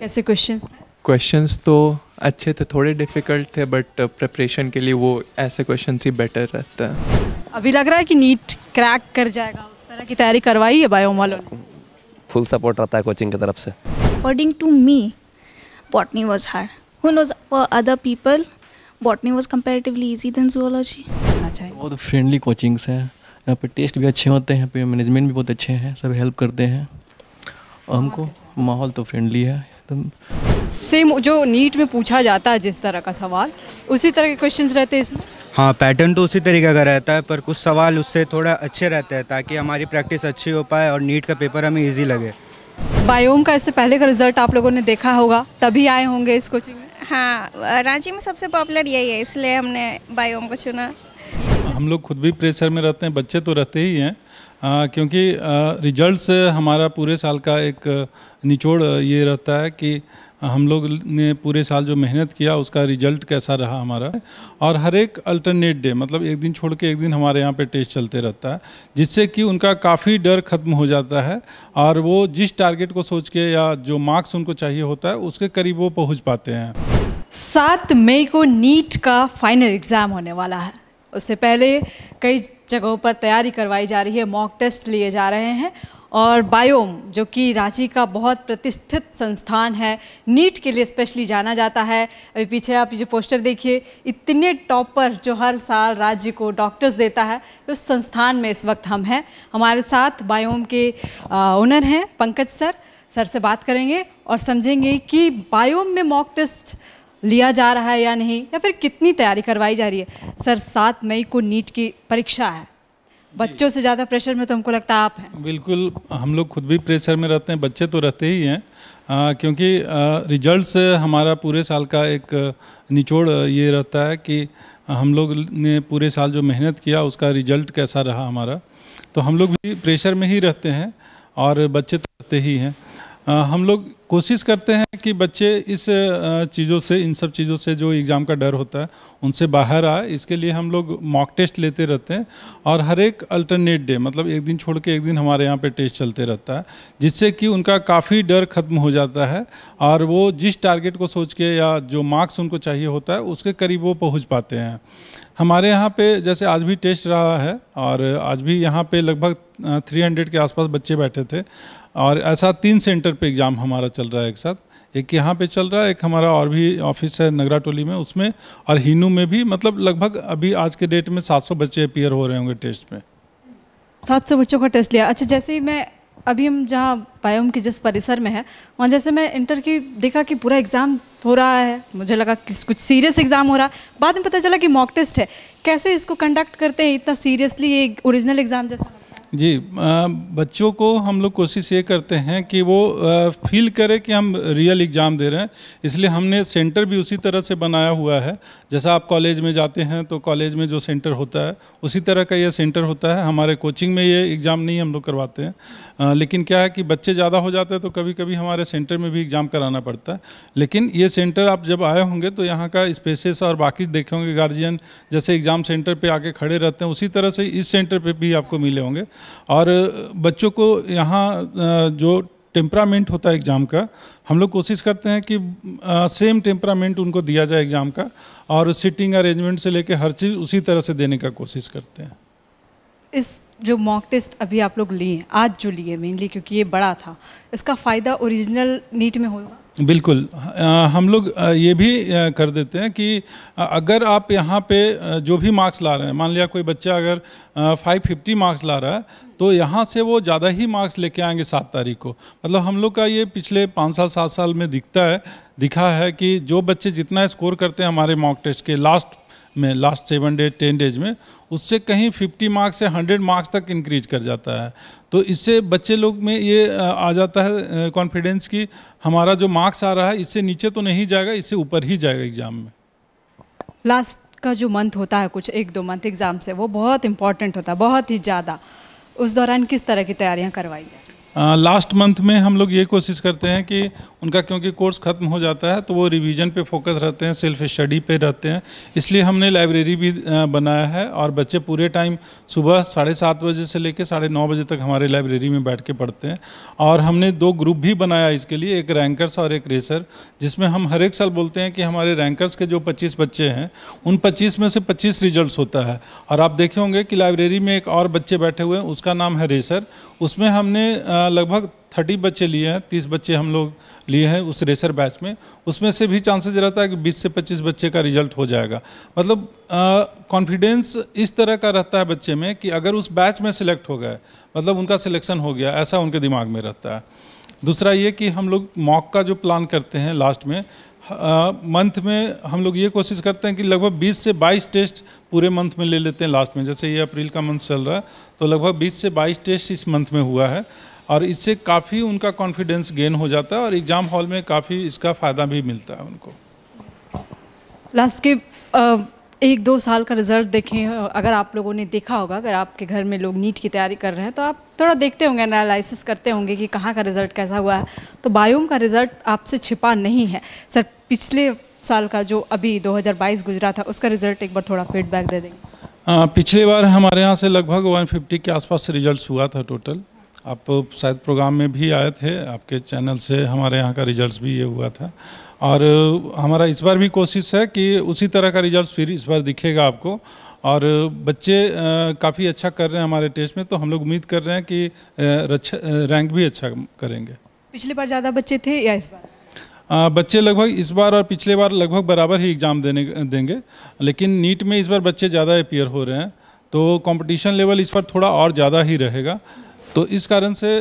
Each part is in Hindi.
कैसे क्वेश्चंस क्वेश्चंस तो अच्छे थे थोड़े डिफिकल्ट थे बट प्रिपरेशन के लिए वो ऐसे क्वेश्चन ही बेटर रहता है अभी लग रहा है कि नीट क्रैक कर जाएगा उस तरह की तैयारी करवाई है बायो बायोमाल फुल सपोर्ट रहता है कोचिंग की तरफ से according to me botany was hard who knows other people botany was comparatively easy than zoology अच्छा बहुत फ्रेंडली कोचिंग्स है यहाँ पे टेस्ट भी अच्छे होते हैं यहाँ पे मैनेजमेंट भी बहुत अच्छे हैं सब हेल्प करते हैं हमको माहौल तो फ्रेंडली है सेम जो नीट में पूछा जाता है जिस तरह का सवाल उसी तरह के क्वेश्चंस रहते हैं इसमें हाँ पैटर्न तो उसी तरीके का रहता है पर कुछ सवाल उससे थोड़ा अच्छे रहते हैं ताकि हमारी प्रैक्टिस अच्छी हो पाए और नीट का पेपर हमें ईजी लगे बायोम का इससे पहले का रिजल्ट आप लोगों ने देखा होगा तभी आए होंगे इस कोचिंग में हाँ रांची में सबसे पॉपुलर यही है इसलिए हमने बायोम को चुना हम लोग खुद भी प्रेशर में रहते हैं बच्चे तो रहते ही हैं क्योंकि रिजल्ट से हमारा पूरे साल का एक निचोड़ ये रहता है कि हम लोग ने पूरे साल जो मेहनत किया उसका रिजल्ट कैसा रहा हमारा और हर एक अल्टरनेट डे मतलब एक दिन छोड़ के एक दिन हमारे यहाँ पे टेस्ट चलते रहता है जिससे कि उनका काफ़ी डर खत्म हो जाता है और वो जिस टारगेट को सोच के या जो मार्क्स उनको चाहिए होता है उसके करीब वो पहुँच पाते हैं सात मई को नीट का फाइनल एग्ज़ाम होने वाला है उससे पहले कई जगहों पर तैयारी करवाई जा रही है मॉक टेस्ट लिए जा रहे हैं और बायोम जो कि रांची का बहुत प्रतिष्ठित संस्थान है नीट के लिए स्पेशली जाना जाता है अभी पीछे आप जो पोस्टर देखिए इतने टॉपर जो हर साल राज्य को डॉक्टर्स देता है तो उस संस्थान में इस वक्त हम हैं हमारे साथ बायोम के ओनर हैं पंकज सर सर से बात करेंगे और समझेंगे कि बायोम में मॉक टेस्ट लिया जा रहा है या नहीं या फिर कितनी तैयारी करवाई जा रही है सर सात मई को नीट की परीक्षा है बच्चों से ज़्यादा प्रेशर में तो हमको लगता है आप हैं बिल्कुल हम लोग खुद भी प्रेशर में रहते हैं बच्चे तो रहते ही हैं आ, क्योंकि से हमारा पूरे साल का एक निचोड़ ये रहता है कि हम लोग ने पूरे साल जो मेहनत किया उसका रिजल्ट कैसा रहा हमारा तो हम लोग भी प्रेशर में ही रहते हैं और बच्चे तो रहते ही हैं हम लोग कोशिश करते हैं कि बच्चे इस चीज़ों से इन सब चीज़ों से जो एग्ज़ाम का डर होता है उनसे बाहर आए इसके लिए हम लोग मॉक टेस्ट लेते रहते हैं और हर एक अल्टरनेट डे मतलब एक दिन छोड़ के एक दिन हमारे यहाँ पे टेस्ट चलते रहता है जिससे कि उनका काफ़ी डर खत्म हो जाता है और वो जिस टारगेट को सोच के या जो मार्क्स उनको चाहिए होता है उसके करीब वो पहुँच पाते हैं हमारे यहाँ पे जैसे आज भी टेस्ट रहा है और आज भी यहाँ पे लगभग 300 के आसपास बच्चे बैठे थे और ऐसा तीन सेंटर पे एग्ज़ाम हमारा चल रहा है एक साथ एक यहाँ पे चल रहा है एक हमारा और भी ऑफिस है नगरा टोली में उसमें और हिनू में भी मतलब लगभग अभी आज के डेट में 700 बच्चे अपियर हो रहे होंगे टेस्ट में 700 बच्चों का टेस्ट लिया अच्छा जैसे ही मैं अभी हम जहाँ बायोम के जिस परिसर में है वहाँ जैसे मैं इंटर की देखा कि पूरा एग्ज़ाम हो रहा है मुझे लगा कि कुछ सीरियस एग्ज़ाम हो रहा है बाद में पता चला कि मॉक टेस्ट है कैसे इसको कंडक्ट करते हैं इतना सीरियसली ये ओरिजिनल एग्ज़ाम जैसा जी बच्चों को हम लोग कोशिश ये करते हैं कि वो फील करे कि हम रियल एग्ज़ाम दे रहे हैं इसलिए हमने सेंटर भी उसी तरह से बनाया हुआ है जैसा आप कॉलेज में जाते हैं तो कॉलेज में जो सेंटर होता है उसी तरह का ये सेंटर होता है हमारे कोचिंग में ये एग्ज़ाम नहीं हम लोग करवाते हैं लेकिन क्या है कि बच्चे ज़्यादा हो जाते हैं तो कभी कभी हमारे सेंटर में भी एग्ज़ाम कराना पड़ता है लेकिन ये सेंटर आप जब आए होंगे तो यहाँ का स्पेसिस और बाकी देखे होंगे गार्जियन जैसे एग्ज़ाम सेंटर पर आके खड़े रहते हैं उसी तरह से इस सेंटर पर भी आपको मिले होंगे और बच्चों को यहाँ जो टेम्परामेंट होता है एग्ज़ाम का हम लोग कोशिश करते हैं कि आ, सेम टेम्परामेंट उनको दिया जाए एग्ज़ाम का और सिटिंग अरेंजमेंट से लेकर हर चीज़ उसी तरह से देने का कोशिश करते हैं इस जो मॉक टेस्ट अभी आप लोग लिए आज जो लिए मेनली क्योंकि ये बड़ा था इसका फ़ायदा ओरिजिनल नीट में होगा बिल्कुल हम लोग ये भी कर देते हैं कि अगर आप यहाँ पे जो भी मार्क्स ला रहे हैं मान लिया कोई बच्चा अगर 550 मार्क्स ला रहा है तो यहाँ से वो ज़्यादा ही मार्क्स लेके आएंगे सात तारीख को मतलब हम लोग का ये पिछले पाँच साल सात साल में दिखता है दिखा है कि जो बच्चे जितना स्कोर करते हैं हमारे मॉक टेस्ट के लास्ट में last seven days ten days में उससे कहीं फिफ्टी मार्क्स से हंड्रेड मार्क्स तक इंक्रीज कर जाता है तो इससे बच्चे लोग में ये आ जाता है कॉन्फिडेंस कि हमारा जो मार्क्स आ रहा है इससे नीचे तो नहीं जाएगा इससे ऊपर ही जाएगा एग्ज़ाम में लास्ट का जो मंथ होता है कुछ एक दो मंथ एग्ज़ाम से वो बहुत इंपॉर्टेंट होता है बहुत ही ज़्यादा उस दौरान किस तरह की तैयारियाँ करवाई जाए लास्ट मंथ में हम लोग ये कोशिश करते हैं कि उनका क्योंकि कोर्स ख़त्म हो जाता है तो वो रिवीजन पे फोकस रहते हैं सेल्फ स्टडी पे रहते हैं इसलिए हमने लाइब्रेरी भी बनाया है और बच्चे पूरे टाइम सुबह साढ़े सात बजे से लेकर साढ़े नौ बजे तक हमारे लाइब्रेरी में बैठ के पढ़ते हैं और हमने दो ग्रुप भी बनाया इसके लिए एक रैंकर्स और एक रेसर जिसमें हम हर एक साल बोलते हैं कि हमारे रैंकर्स के जो पच्चीस बच्चे हैं उन पच्चीस में से पच्चीस रिजल्ट होता है और आप देखे होंगे कि लाइब्रेरी में एक और बच्चे बैठे हुए हैं उसका नाम है रेसर उसमें हमने लगभग थर्टी बच्चे लिए हैं तीस बच्चे हम लोग लिए हैं उस रेसर बैच में उसमें से भी चांसेस रहता है कि बीस से पच्चीस बच्चे का रिजल्ट हो जाएगा मतलब कॉन्फिडेंस इस तरह का रहता है बच्चे में कि अगर उस बैच में सिलेक्ट हो गए मतलब उनका सिलेक्शन हो गया ऐसा उनके दिमाग में रहता है दूसरा ये कि हम लोग मॉक का जो प्लान करते हैं लास्ट में मंथ में हम लोग ये कोशिश करते हैं कि लगभग 20 से 22 टेस्ट पूरे मंथ में ले लेते हैं लास्ट में जैसे ये अप्रैल का मंथ चल रहा है तो लगभग 20 से 22 टेस्ट इस मंथ में हुआ है और इससे काफ़ी उनका कॉन्फिडेंस गेन हो जाता है और एग्ज़ाम हॉल में काफ़ी इसका फ़ायदा भी मिलता है उनको लास्ट के एक दो साल का रिजल्ट देखें अगर आप लोगों ने देखा होगा अगर आपके घर में लोग नीट की तैयारी कर रहे हैं तो आप थोड़ा देखते होंगे एनालिसिस करते होंगे कि कहाँ का रिजल्ट कैसा हुआ है तो बायोम का रिजल्ट आपसे छिपा नहीं है सर पिछले साल का जो अभी 2022 गुजरा था उसका रिजल्ट एक बार थोड़ा फीडबैक दे देंगे पिछले बार हमारे यहाँ से लगभग 150 के आसपास रिजल्ट्स हुआ था टोटल आप शायद प्रोग्राम में भी आए थे आपके चैनल से हमारे यहाँ का रिजल्ट्स भी ये हुआ था और हमारा इस बार भी कोशिश है कि उसी तरह का रिजल्ट फिर इस बार दिखेगा आपको और बच्चे काफ़ी अच्छा कर रहे हैं हमारे टेस्ट में तो हम लोग उम्मीद कर रहे हैं कि रैंक भी अच्छा करेंगे पिछली बार ज़्यादा बच्चे थे या इस बार बच्चे लगभग इस बार और पिछले बार लगभग बराबर ही एग्ज़ाम देने देंगे लेकिन नीट में इस बार बच्चे ज़्यादा अपियर हो रहे हैं तो कंपटीशन लेवल इस बार थोड़ा और ज़्यादा ही रहेगा तो इस कारण से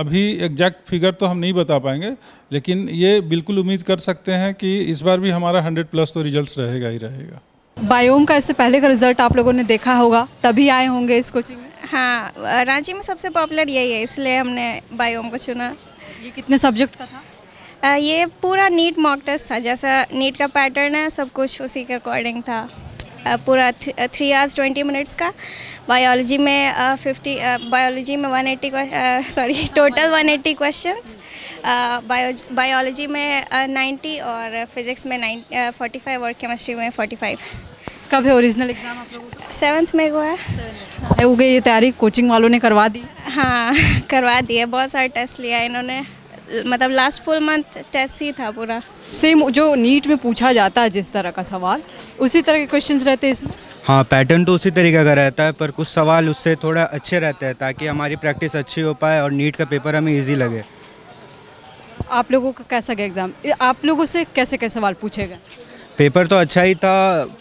अभी एग्जैक्ट फिगर तो हम नहीं बता पाएंगे लेकिन ये बिल्कुल उम्मीद कर सकते हैं कि इस बार भी हमारा हंड्रेड प्लस तो रिजल्ट रहेगा ही रहेगा बायोम का इससे पहले का रिजल्ट आप लोगों ने देखा होगा तभी आए होंगे इस कोचिंग में हाँ रांची में सबसे पॉपुलर यही है इसलिए हमने बायोम को चुना ये कितने सब्जेक्ट का था ये पूरा नीट मॉक टेस्ट था जैसा नीट का पैटर्न है सब कुछ उसी के अकॉर्डिंग था पूरा थ्री आवर्स ट्वेंटी मिनट्स का बायोलॉजी में फिफ्टी बायोलॉजी में one eighty sorry total one eighty question biology में नाइन्टी और फिज़िक्स में नाइन फोर्टी फाइव और केमिस्ट्री में फोर्टी फाइव कब है ओरिजिनल एग्ज़ाम आप लोगों का सेवन्थ में हुआ है हो गई ये तैयारी कोचिंग वालों ने करवा दी हाँ करवा दी है बहुत सारे टेस्ट लिया इन्होंने मतलब लास्ट फुल मंथ टेस्ट ही था पूरा सेम जो नीट में पूछा जाता है जिस तरह का सवाल उसी तरह के क्वेश्चंस रहते हैं इसमें हाँ पैटर्न तो उसी तरीके का रहता है पर कुछ सवाल उससे थोड़ा अच्छे रहते हैं ताकि हमारी प्रैक्टिस अच्छी हो पाए और नीट का पेपर हमें ईजी लगे आप लोगों का कैसा गया एग्ज़ाम आप लोगों से कैसे कैसे सवाल पूछेगा पेपर तो अच्छा ही था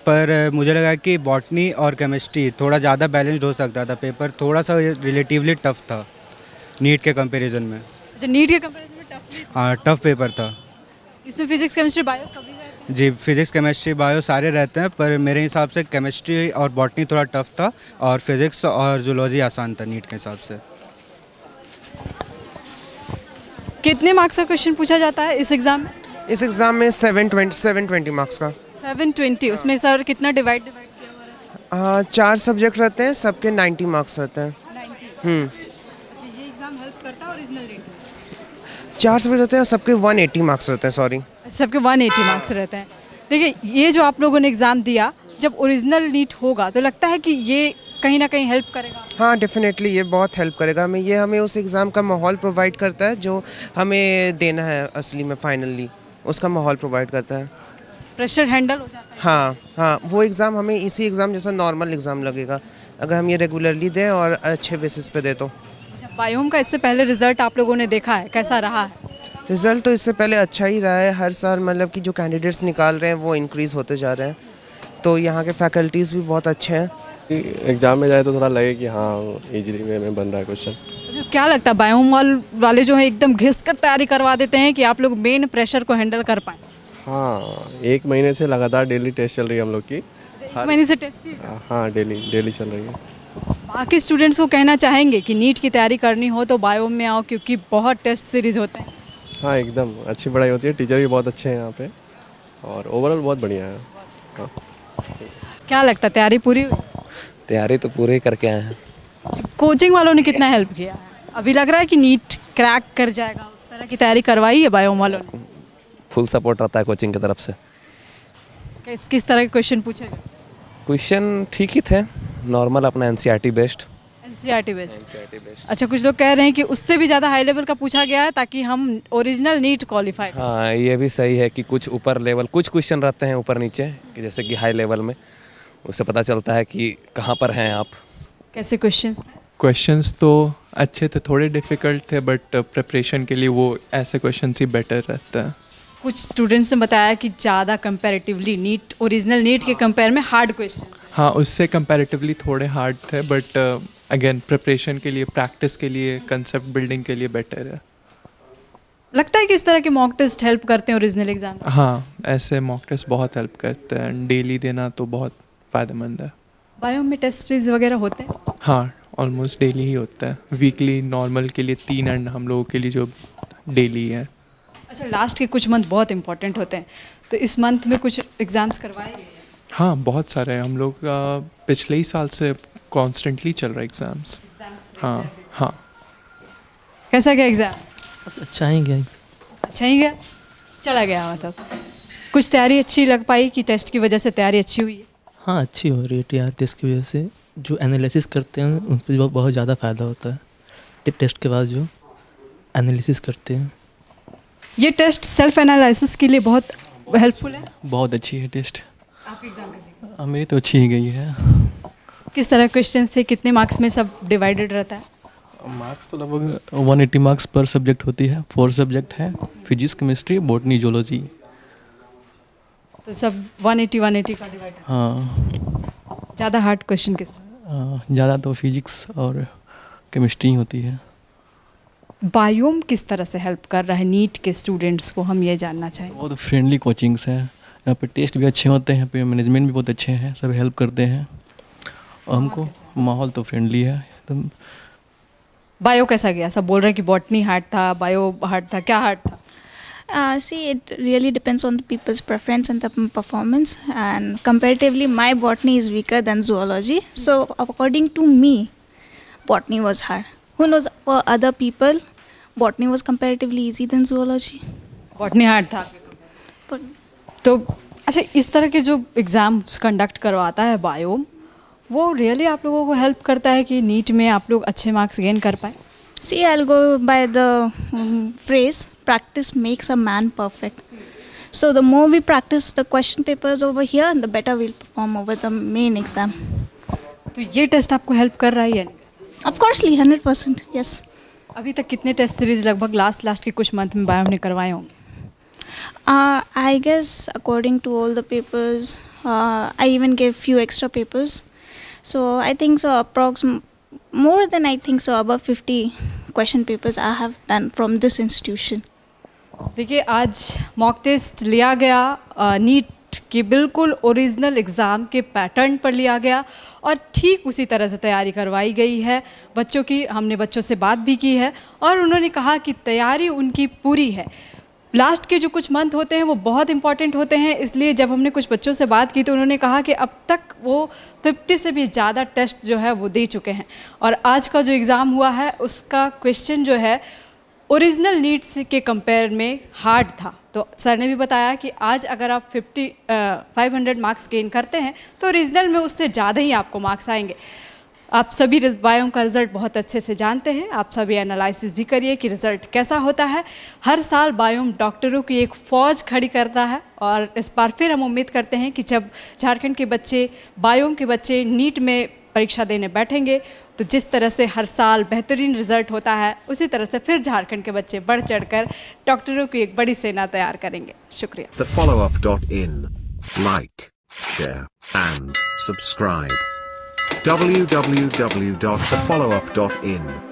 पर मुझे लगा कि बॉटनी और केमिस्ट्री थोड़ा ज़्यादा बैलेंस्ड हो सकता था पेपर थोड़ा सा रिलेटिवली टफ था नीट के कंपैरिजन में तो अच्छा, नीट के कंपैरिजन हाँ टफ पेपर था इसमें फिजिक्स केमिस्ट्री बायो सभी जी फिजिक्स केमिस्ट्री बायो सारे रहते हैं पर मेरे हिसाब से केमिस्ट्री और बॉटनी थोड़ा टफ था और फिजिक्स और जूलॉजी आसान था नीट के हिसाब से कितने मार्क्स का क्वेश्चन पूछा जाता है इस एग्ज़ाम में इस एग्ज़ाम में seven twenty seven twenty marks का सेवन ट्वेंटी उसमें सर कितना डिवाइड डिवाइड किया हुआ है चार सब्जेक्ट रहते हैं सबके नाइन्टी मार्क्स रहते हैं चार सब्जेक्ट होते हैं सबके वन एटी मार्क्स रहते हैं सॉरी सबके वन एटी मार्क्स रहते हैं देखिए ये जो आप लोगों ने एग्ज़ाम दिया जब ओरिजिनल नीट होगा तो लगता है कि ये कहीं ना कहीं हेल्प करेगा हाँ डेफिनेटली ये बहुत हेल्प करेगा हमें ये हमें उस एग्ज़ाम का माहौल प्रोवाइड करता है जो हमें देना है असली में फाइनली उसका माहौल प्रोवाइड करता है प्रेशर हैंडल हो जाता है हाँ हाँ वो एग्ज़ाम हमें इसी एग्ज़ाम जैसा नॉर्मल एग्ज़ाम लगेगा अगर हम ये रेगुलरली दें और अच्छे बेसिस पे दे तो बायोम का इससे पहले रिजल्ट आप लोगों ने देखा है कैसा रहा है रिज़ल्ट तो इससे पहले अच्छा ही रहा है हर साल मतलब कि जो कैंडिडेट्स निकाल रहे हैं वो इंक्रीज़ होते जा रहे हैं तो यहाँ के फैकल्टीज़ भी बहुत अच्छे हैं एग्ज़ाम में जाए तो थोड़ा लगे कि हाँ इजीली वे में बन रहा है क्वेश्चन अच्छा, क्या लगता है बायोम वाले जो है एकदम घिस कर तैयारी करवा देते हैं कि आप लोग मेन प्रेशर को हैंडल कर पाए हाँ एक महीने से लगातार डेली टेस्ट चल रही है हम लोग की महीने से टेस्ट हाँ डेली डेली चल रही है बाकी स्टूडेंट्स को कहना चाहेंगे कि नीट की तैयारी करनी हो तो बायो में आओ क्योंकि बहुत टेस्ट सीरीज होते हैं हाँ एकदम अच्छी पढ़ाई होती है टीचर भी बहुत अच्छे हैं यहाँ पे और ओवरऑल बहुत बढ़िया है हाँ। क्या लगता है तैयारी पूरी तैयारी तो पूरी करके आए हैं कोचिंग वालों ने कितना हेल्प किया है अभी लग रहा है कि नीट क्रैक कर जाएगा उस तरह की तैयारी करवाई है बायोम वालों ने फुल सपोर्ट रहता है कोचिंग की तरफ से किस किस तरह के क्वेश्चन पूछे क्वेश्चन ठीक ही थे नॉर्मल अपना N C best T best अच्छा कुछ लोग कह रहे हैं कि उससे भी ज़्यादा हाई लेवल का पूछा गया है ताकि हम ओरिजिनल नीट क्वालिफाई हाँ ये भी सही है कि कुछ ऊपर लेवल कुछ क्वेश्चन रहते हैं ऊपर नीचे कि जैसे कि हाई लेवल में उससे पता चलता है कि कहाँ पर हैं आप कैसे क्वेश्चन क्वेश्चन तो अच्छे थे थोड़े डिफ़िकल्ट थे बट प्रिपरेशन के लिए वो ऐसे क्वेश्चन ही बेटर रहता है कुछ स्टूडेंट्स ने बताया कि ज़्यादा कंपेरेटिवली नीट ओरिजिनल नीट के कंपेयर हाँ। में हार्ड क्वेश्चन हाँ उससे कंपेरेटिवली थोड़े हार्ड थे बट अगेन प्रिपरेशन के लिए प्रैक्टिस के लिए कंसेप्ट बिल्डिंग के लिए बेटर है लगता है कि इस तरह के मॉक टेस्ट हेल्प करते हैं ओरिजिनल एग्जाम हाँ ऐसे मॉक टेस्ट बहुत हेल्प करते हैं डेली देना तो बहुत फ़ायदेमंद है बायो में टेस्ट सीरीज वगैरह होते हैं हाँ ऑलमोस्ट डेली ही होता है वीकली नॉर्मल के लिए तीन एंड हम लोगों के लिए जो डेली है अच्छा लास्ट के कुछ मंथ बहुत इंपॉर्टेंट होते हैं तो इस मंथ में कुछ एग्ज़ाम्स करवाए गए हाँ बहुत सारे हैं हम लोग का पिछले ही साल से कॉन्स्टेंटली चल रहा है एग्ज़ाम्स हाँ हाँ कैसा गया एग्ज़ाम अच्छा ही गया अच्छा ही गया चला गया मतलब कुछ तैयारी अच्छी लग पाई कि टेस्ट की वजह से तैयारी अच्छी हुई हाँ अच्छी हो रही है टी आर टेस्ट की वजह से जो एनालिसिस करते हैं उन पर बहुत ज़्यादा फ़ायदा होता है टिप टेस्ट के बाद जो एनालिसिस करते हैं ये टेस्ट सेल्फ एनालिसिस के लिए बहुत हेल्पफुल है बहुत अच्छी है टेस्ट आपकी एग्ज़ाम हाँ, मेरी तो अच्छी ही गई है किस तरह क्वेश्चन थे कितने मार्क्स में सब डिवाइडेड रहता है मार्क्स तो लगभग 180 मार्क्स पर सब्जेक्ट होती है फोर सब्जेक्ट है फिजिक्स केमिस्ट्री बोटनी जोलॉजी तो सब 180 180 का डिवाइड हाँ ज़्यादा हार्ड क्वेश्चन किस ज़्यादा तो फिजिक्स और केमिस्ट्री होती है बायोम किस तरह से हेल्प कर रहा है नीट के स्टूडेंट्स को हम ये जानना चाहेंगे बहुत फ्रेंडली कोचिंग्स हैं यहाँ पे टेस्ट भी अच्छे होते हैं यहाँ पे मैनेजमेंट भी बहुत अच्छे हैं सब हेल्प करते हैं और हमको माहौल तो फ्रेंडली है एकदम तो बायो कैसा गया सब बोल रहे हैं कि बॉटनी हार्ड था बायो हार्ड था क्या हार्ड था Uh, see, it really depends on the people's preference and the performance. And comparatively, my botany is weaker than zoology. So, according to me, botany was hard. Who knows for other people, botany was comparatively easy than zoology. Botany hard tha. But तो अच्छा इस तरह के जो एग्ज़ाम्स कंडक्ट करवाता है बायोम वो रियली आप लोगों को हेल्प करता है कि नीट में आप लोग अच्छे मार्क्स गेन कर पाए see I go by the phrase practice makes a man perfect so the more we practice the question paper over here the better we'll perform over the main exam तो ये टेस्ट आपको हेल्प कर रहा है ऑफ ली हंड्रेड परसेंट यस अभी तक कितने टेस्ट सीरीज लगभग लास्ट लास्ट के कुछ मंथ में बायो ने करवाए होंगे uh, i guess according to all the papers uh, i even gave few extra papers so i think so approx more than i think so above 50 question papers i have done from this institution देखिए आज मॉक टेस्ट लिया गया नीट कि बिल्कुल ओरिजिनल एग्ज़ाम के पैटर्न पर लिया गया और ठीक उसी तरह से तैयारी करवाई गई है बच्चों की हमने बच्चों से बात भी की है और उन्होंने कहा कि तैयारी उनकी पूरी है लास्ट के जो कुछ मंथ होते हैं वो बहुत इंपॉर्टेंट होते हैं इसलिए जब हमने कुछ बच्चों से बात की तो उन्होंने कहा कि अब तक वो 50 से भी ज़्यादा टेस्ट जो है वो दे चुके हैं और आज का जो एग्ज़ाम हुआ है उसका क्वेश्चन जो है ओरिजिनल नीड्स के कंपेयर में हार्ड था तो सर ने भी बताया कि आज अगर आप 50 फाइव हंड्रेड मार्क्स गेन करते हैं तो ओरिजिनल में उससे ज़्यादा ही आपको मार्क्स आएंगे आप सभी बायों का रिज़ल्ट बहुत अच्छे से जानते हैं आप सभी एनालिसिस भी करिए कि रिज़ल्ट कैसा होता है हर साल बायोम डॉक्टरों की एक फ़ौज खड़ी करता है और इस बार फिर हम उम्मीद करते हैं कि जब झारखंड के बच्चे बायोम के बच्चे नीट में परीक्षा देने बैठेंगे तो जिस तरह से हर साल बेहतरीन रिजल्ट होता है उसी तरह से फिर झारखंड के बच्चे बढ़ कर डॉक्टरों की एक बड़ी सेना तैयार करेंगे शुक्रिया लाइक एंड सब्सक्राइब www.thefollowup.in